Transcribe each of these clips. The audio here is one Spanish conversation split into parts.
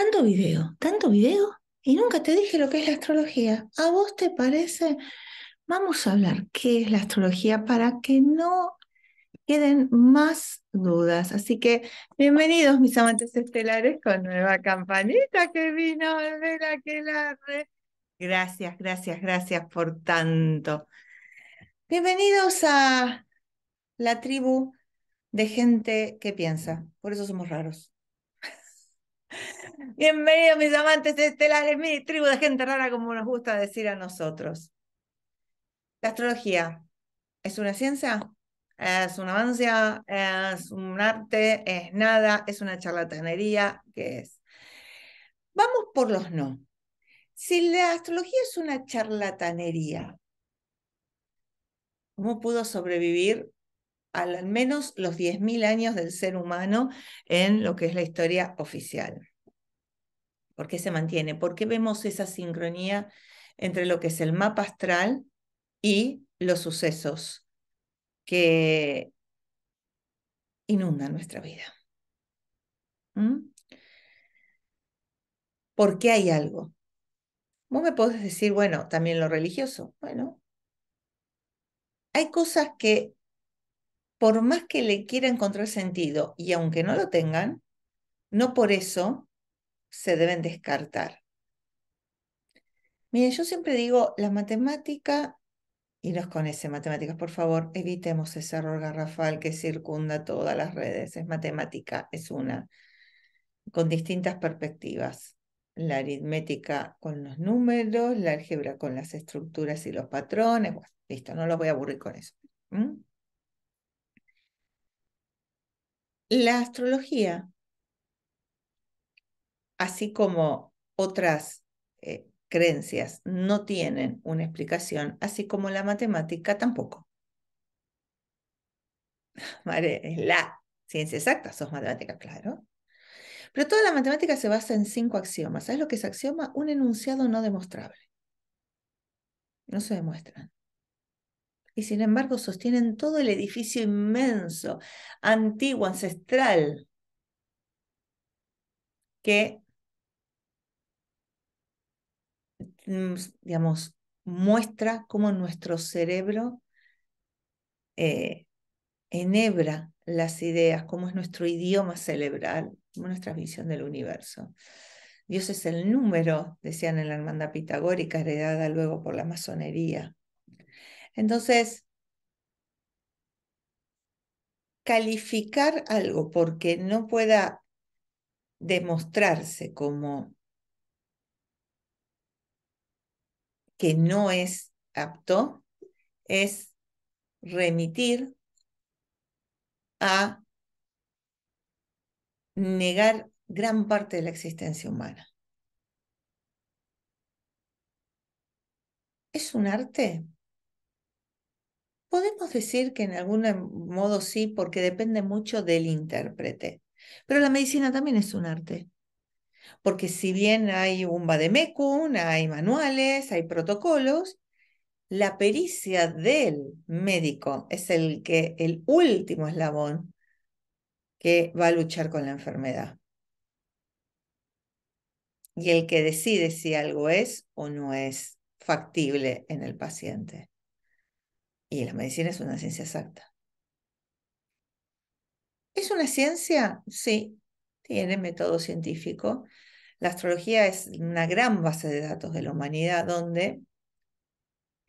tanto video, tanto video, y nunca te dije lo que es la astrología. ¿A vos te parece? Vamos a hablar qué es la astrología para que no queden más dudas. Así que bienvenidos mis amantes estelares con nueva campanita que vino de la que la Gracias, gracias, gracias por tanto. Bienvenidos a la tribu de gente que piensa. Por eso somos raros. Bienvenidos mis amantes estelares, mi tribu de gente rara como nos gusta decir a nosotros. La astrología es una ciencia, es una avancia, es un arte, es nada, es una charlatanería, ¿qué es? Vamos por los no. Si la astrología es una charlatanería, ¿cómo pudo sobrevivir al menos los 10.000 años del ser humano en lo que es la historia oficial? ¿Por qué se mantiene? ¿Por qué vemos esa sincronía entre lo que es el mapa astral y los sucesos que inundan nuestra vida? ¿Mm? ¿Por qué hay algo? Vos me podés decir, bueno, también lo religioso. Bueno, hay cosas que por más que le quiera encontrar sentido y aunque no lo tengan, no por eso se deben descartar. Miren, yo siempre digo, la matemática, y no es con ese matemáticas, por favor, evitemos ese error garrafal que circunda todas las redes. Es matemática, es una, con distintas perspectivas. La aritmética con los números, la álgebra con las estructuras y los patrones. listo, no los voy a aburrir con eso. La astrología así como otras eh, creencias no tienen una explicación, así como la matemática tampoco. es la ciencia exacta, sos matemática, claro. Pero toda la matemática se basa en cinco axiomas. ¿Sabes lo que es axioma? Un enunciado no demostrable. No se demuestran. Y sin embargo sostienen todo el edificio inmenso, antiguo, ancestral, que Mm, digamos, muestra cómo nuestro cerebro eh, enhebra las ideas, cómo es nuestro idioma cerebral, nuestra visión del universo. Dios es el número, decían en la hermandad pitagórica, heredada luego por la masonería. Entonces, calificar algo porque no pueda demostrarse como que no es apto es remitir a negar gran parte de la existencia humana. ¿Es un arte? Podemos decir que en algún modo sí, porque depende mucho del intérprete, pero la medicina también es un arte. Porque si bien hay un bademecum, hay manuales, hay protocolos, la pericia del médico es el que el último eslabón que va a luchar con la enfermedad. Y el que decide si algo es o no es factible en el paciente. Y la medicina es una ciencia exacta. ¿Es una ciencia? Sí, tiene método científico. La astrología es una gran base de datos de la humanidad donde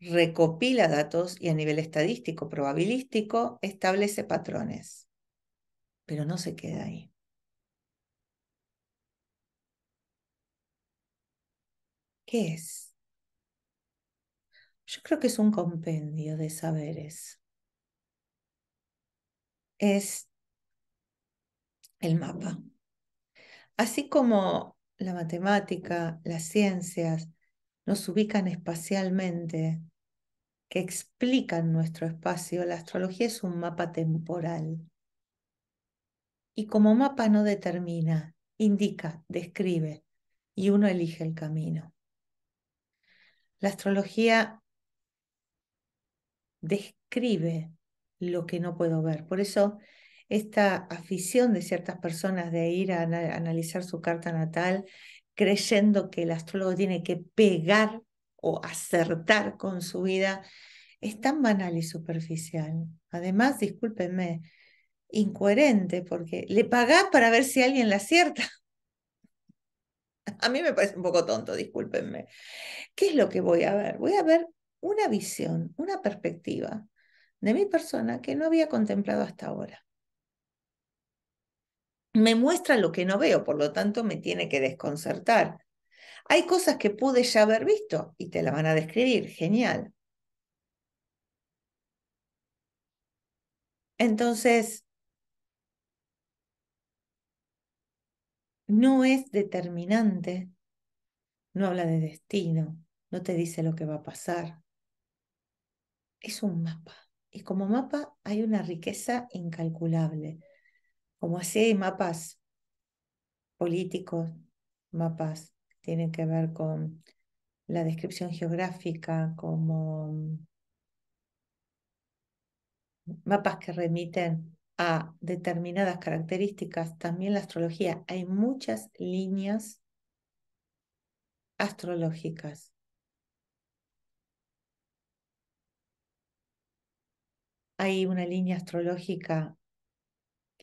recopila datos y a nivel estadístico, probabilístico, establece patrones. Pero no se queda ahí. ¿Qué es? Yo creo que es un compendio de saberes. Es el mapa. Así como la matemática, las ciencias nos ubican espacialmente, que explican nuestro espacio, la astrología es un mapa temporal. Y como mapa no determina, indica, describe, y uno elige el camino. La astrología describe lo que no puedo ver. Por eso esta afición de ciertas personas de ir a analizar su carta natal creyendo que el astrólogo tiene que pegar o acertar con su vida, es tan banal y superficial. Además, discúlpenme, incoherente, porque le pagás para ver si alguien la acierta. A mí me parece un poco tonto, discúlpenme. ¿Qué es lo que voy a ver? Voy a ver una visión, una perspectiva de mi persona que no había contemplado hasta ahora me muestra lo que no veo, por lo tanto me tiene que desconcertar. Hay cosas que pude ya haber visto y te la van a describir, genial. Entonces, no es determinante, no habla de destino, no te dice lo que va a pasar. Es un mapa y como mapa hay una riqueza incalculable como así hay mapas políticos, mapas que tienen que ver con la descripción geográfica, como mm, mapas que remiten a determinadas características, también la astrología. Hay muchas líneas astrológicas. Hay una línea astrológica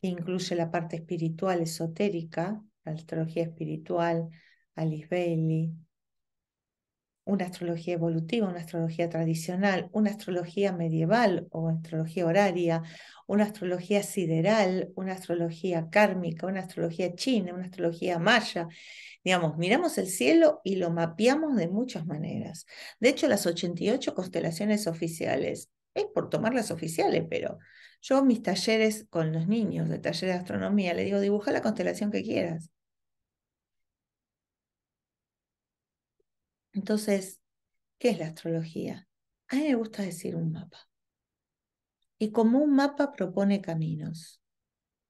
incluye la parte espiritual esotérica, la astrología espiritual, Alice Bailey, una astrología evolutiva, una astrología tradicional, una astrología medieval o astrología horaria, una astrología sideral, una astrología kármica, una astrología china, una astrología maya. Digamos, miramos el cielo y lo mapeamos de muchas maneras. De hecho, las 88 constelaciones oficiales, es por tomarlas oficiales, pero yo mis talleres con los niños de taller de astronomía, le digo, dibuja la constelación que quieras. Entonces, ¿qué es la astrología? A mí me gusta decir un mapa. Y como un mapa propone caminos.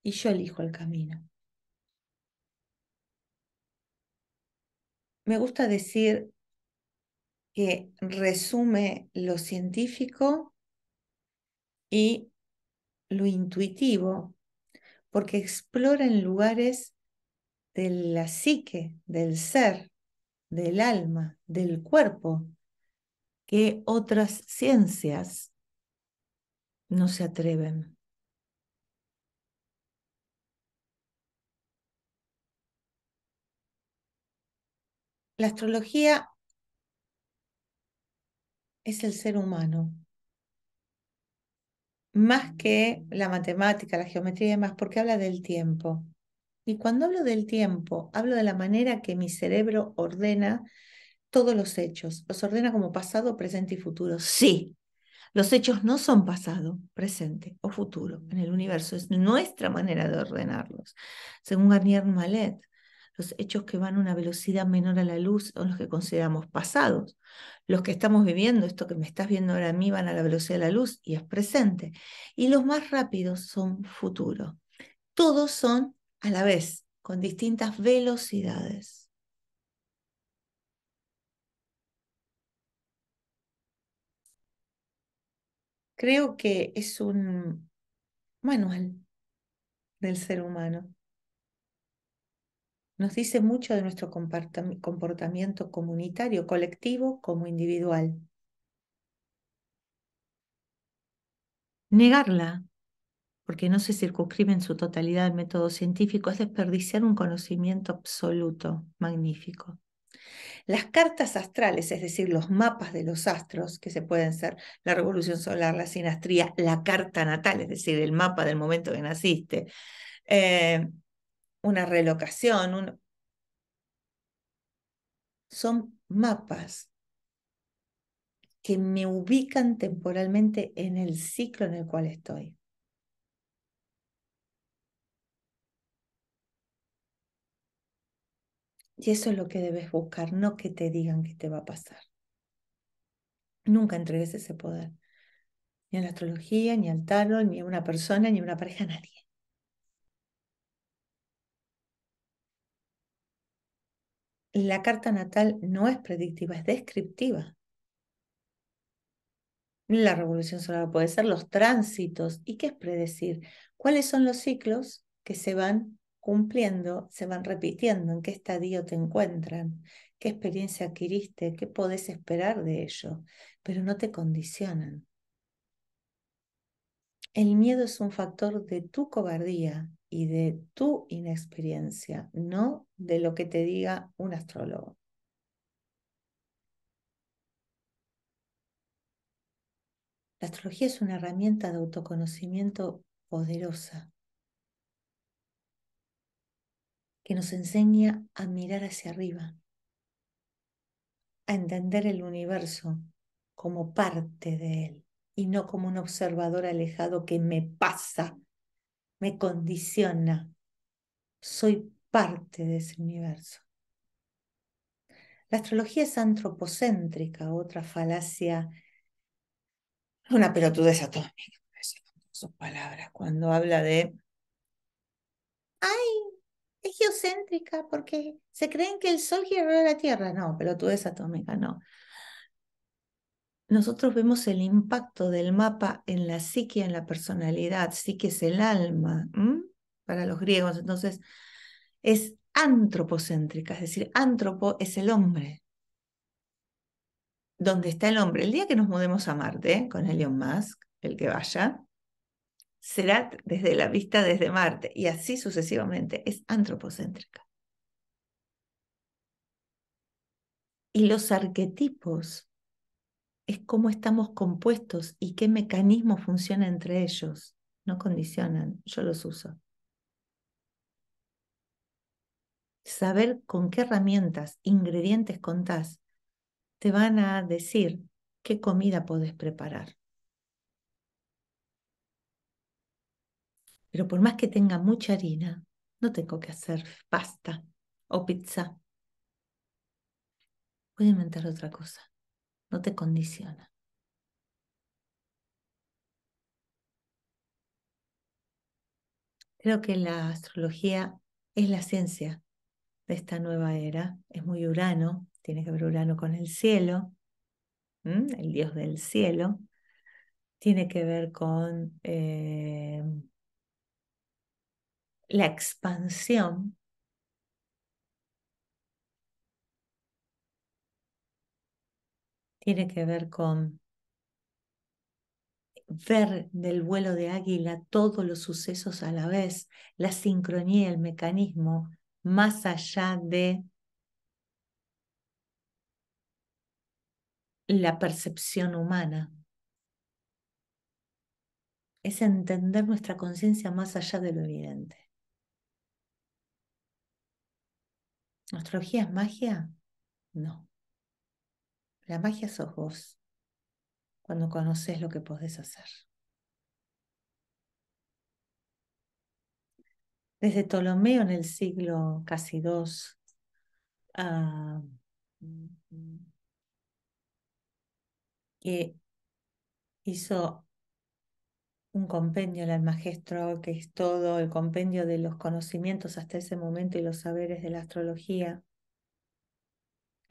Y yo elijo el camino. Me gusta decir que resume lo científico y lo intuitivo, porque explora en lugares de la psique, del ser, del alma, del cuerpo, que otras ciencias no se atreven. La astrología es el ser humano más que la matemática, la geometría y demás, porque habla del tiempo. Y cuando hablo del tiempo, hablo de la manera que mi cerebro ordena todos los hechos. Los ordena como pasado, presente y futuro. Sí, los hechos no son pasado, presente o futuro en el universo. Es nuestra manera de ordenarlos. Según Garnier Malet, hechos que van a una velocidad menor a la luz son los que consideramos pasados. Los que estamos viviendo, esto que me estás viendo ahora a mí, van a la velocidad de la luz y es presente. Y los más rápidos son futuro. Todos son a la vez, con distintas velocidades. Creo que es un manual del ser humano nos dice mucho de nuestro comportamiento comunitario, colectivo como individual. Negarla, porque no se circunscribe en su totalidad al método científico, es desperdiciar un conocimiento absoluto, magnífico. Las cartas astrales, es decir, los mapas de los astros, que se pueden ser la revolución solar, la sinastría, la carta natal, es decir, el mapa del momento que naciste, eh, una relocación, son mapas que me ubican temporalmente en el ciclo en el cual estoy. Y eso es lo que debes buscar, no que te digan que te va a pasar. Nunca entregues ese poder, ni a la astrología, ni al tarot, ni a una persona, ni a una pareja, a nadie. la carta natal no es predictiva, es descriptiva. La revolución solar puede ser los tránsitos. ¿Y qué es predecir? ¿Cuáles son los ciclos que se van cumpliendo, se van repitiendo? ¿En qué estadio te encuentran? ¿Qué experiencia adquiriste? ¿Qué podés esperar de ello? Pero no te condicionan. El miedo es un factor de tu cobardía, y de tu inexperiencia, no de lo que te diga un astrólogo. La astrología es una herramienta de autoconocimiento poderosa que nos enseña a mirar hacia arriba, a entender el universo como parte de él y no como un observador alejado que me pasa me condiciona. Soy parte de ese universo. La astrología es antropocéntrica, otra falacia, una pelotudez atómica, sus palabras, cuando habla de, ay, es geocéntrica porque se creen que el Sol gira alrededor de la Tierra. No, pelotudez atómica, no nosotros vemos el impacto del mapa en la psique, en la personalidad. Psique es el alma para los griegos. Entonces, es antropocéntrica, es decir, antropo es el hombre. Donde está el hombre? El día que nos mudemos a Marte, con Elon Musk, el que vaya, será desde la vista desde Marte y así sucesivamente. Es antropocéntrica. Y los arquetipos es cómo estamos compuestos y qué mecanismo funciona entre ellos. No condicionan, yo los uso. Saber con qué herramientas, ingredientes contás, te van a decir qué comida podés preparar. Pero por más que tenga mucha harina, no tengo que hacer pasta o pizza. Voy a inventar otra cosa no te condiciona. Creo que la astrología es la ciencia de esta nueva era. Es muy Urano, tiene que ver Urano con el cielo, el dios del cielo. Tiene que ver con eh, la expansión tiene que ver con ver del vuelo de águila todos los sucesos a la vez, la sincronía, el mecanismo, más allá de la percepción humana. Es entender nuestra conciencia más allá de lo evidente. ¿Astrología es magia? No. La magia sos vos cuando conoces lo que podés hacer. Desde Ptolomeo en el siglo casi dos, ah, mm, mm, mm, que hizo un compendio, el magistro que es todo el compendio de los conocimientos hasta ese momento y los saberes de la astrología,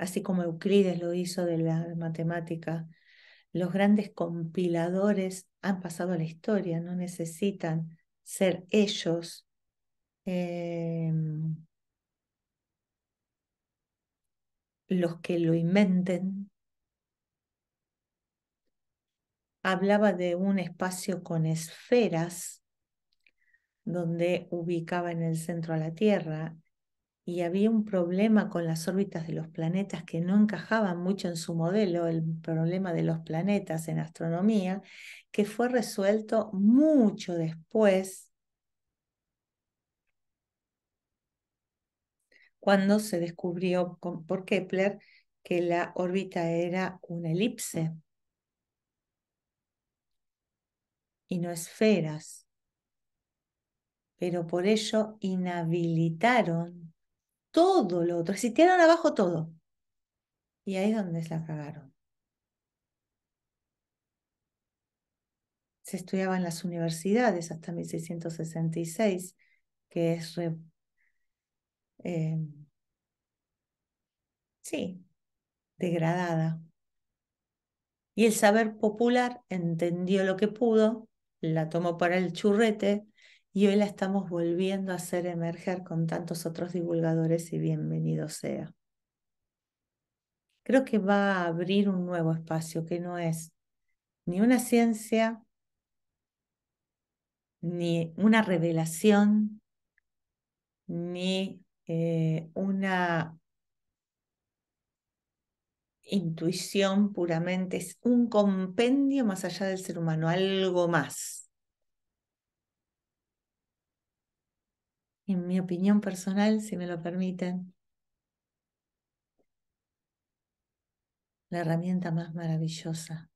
así como Euclides lo hizo de la matemática. Los grandes compiladores han pasado a la historia, no necesitan ser ellos em, los que lo inventen. Hablaba de un espacio con esferas donde ubicaba en el centro a la Tierra y había un problema con las órbitas de los planetas que no encajaban mucho en su modelo, el problema de los planetas en astronomía, que fue resuelto mucho después, cuando se descubrió por Kepler que la órbita era una elipse y no esferas. Pero por ello inhabilitaron todo lo otro, existieron abajo todo. Y ahí es donde se la cagaron. Se estudiaba en las universidades hasta 1666, que es eh, sí, degradada. Y el saber popular entendió lo que pudo, la tomó para el churrete y hoy la estamos volviendo a hacer emerger con tantos otros divulgadores y bienvenido sea. Creo que va a abrir un nuevo espacio que no es ni una ciencia, ni una revelación, ni eh, una intuición puramente, es un compendio más allá del ser humano, algo más en mi opinión personal, si me lo permiten, la herramienta más maravillosa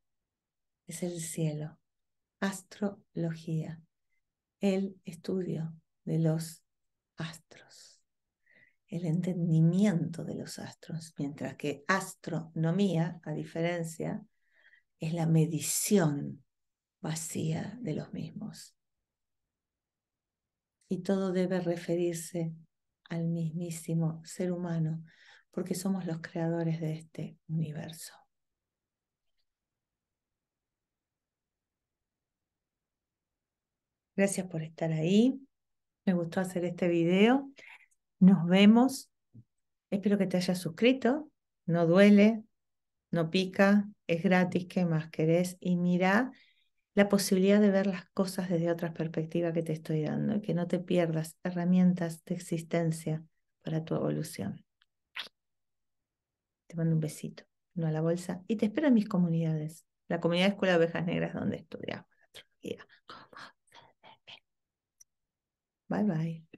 es el cielo, astrología, el estudio de los astros, el entendimiento de los astros, mientras que astronomía, a diferencia, es la medición vacía de los mismos y todo debe referirse al mismísimo ser humano, porque somos los creadores de este universo. Gracias por estar ahí. Me gustó hacer este video. Nos vemos. Espero que te hayas suscrito. No duele, no pica, es gratis. ¿Qué más querés? Y mira la posibilidad de ver las cosas desde otras perspectivas que te estoy dando, y que no te pierdas herramientas de existencia para tu evolución. Te mando un besito, no a la bolsa, y te espero en mis comunidades, la comunidad de Escuela de Ovejas Negras donde estudiamos la astrología. Bye bye.